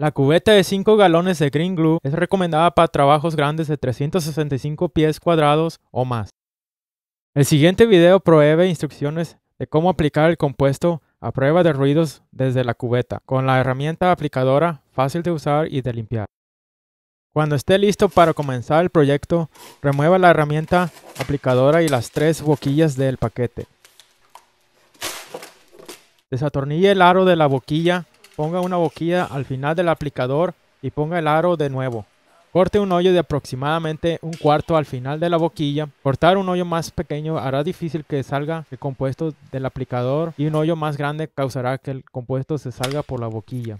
La cubeta de 5 galones de Green Glue es recomendada para trabajos grandes de 365 pies cuadrados o más. El siguiente video provee instrucciones de cómo aplicar el compuesto a prueba de ruidos desde la cubeta, con la herramienta aplicadora fácil de usar y de limpiar. Cuando esté listo para comenzar el proyecto, remueva la herramienta aplicadora y las tres boquillas del paquete. Desatornille el aro de la boquilla Ponga una boquilla al final del aplicador y ponga el aro de nuevo. Corte un hoyo de aproximadamente un cuarto al final de la boquilla. Cortar un hoyo más pequeño hará difícil que salga el compuesto del aplicador y un hoyo más grande causará que el compuesto se salga por la boquilla.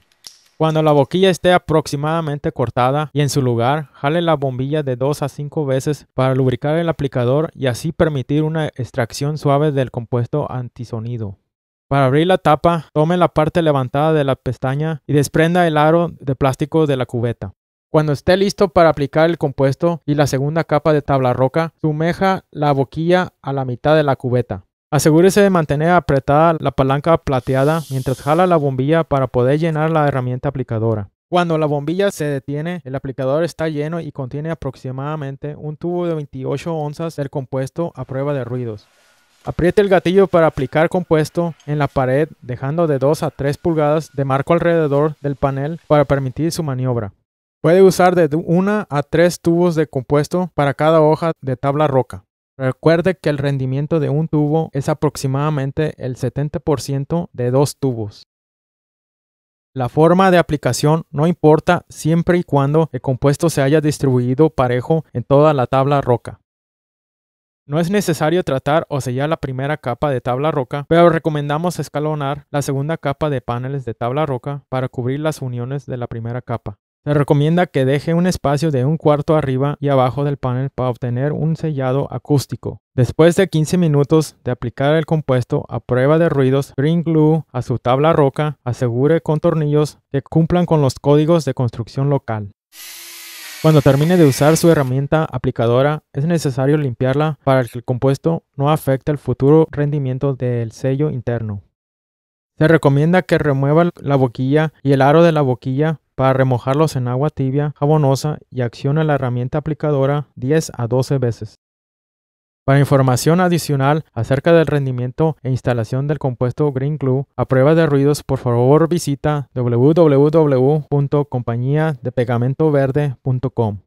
Cuando la boquilla esté aproximadamente cortada y en su lugar, jale la bombilla de 2 a 5 veces para lubricar el aplicador y así permitir una extracción suave del compuesto antisonido. Para abrir la tapa, tome la parte levantada de la pestaña y desprenda el aro de plástico de la cubeta. Cuando esté listo para aplicar el compuesto y la segunda capa de tabla roca, sumeja la boquilla a la mitad de la cubeta. Asegúrese de mantener apretada la palanca plateada mientras jala la bombilla para poder llenar la herramienta aplicadora. Cuando la bombilla se detiene, el aplicador está lleno y contiene aproximadamente un tubo de 28 onzas del compuesto a prueba de ruidos. Apriete el gatillo para aplicar compuesto en la pared dejando de 2 a 3 pulgadas de marco alrededor del panel para permitir su maniobra. Puede usar de 1 a 3 tubos de compuesto para cada hoja de tabla roca. Recuerde que el rendimiento de un tubo es aproximadamente el 70% de dos tubos. La forma de aplicación no importa siempre y cuando el compuesto se haya distribuido parejo en toda la tabla roca. No es necesario tratar o sellar la primera capa de tabla roca, pero recomendamos escalonar la segunda capa de paneles de tabla roca para cubrir las uniones de la primera capa. Se recomienda que deje un espacio de un cuarto arriba y abajo del panel para obtener un sellado acústico. Después de 15 minutos de aplicar el compuesto a prueba de ruidos Green Glue a su tabla roca, asegure con tornillos que cumplan con los códigos de construcción local. Cuando termine de usar su herramienta aplicadora, es necesario limpiarla para que el compuesto no afecte el futuro rendimiento del sello interno. Se recomienda que remueva la boquilla y el aro de la boquilla para remojarlos en agua tibia, jabonosa y accione la herramienta aplicadora 10 a 12 veces. Para información adicional acerca del rendimiento e instalación del compuesto Green Glue a prueba de ruidos, por favor visita www.compañiadepegamentoverde.com.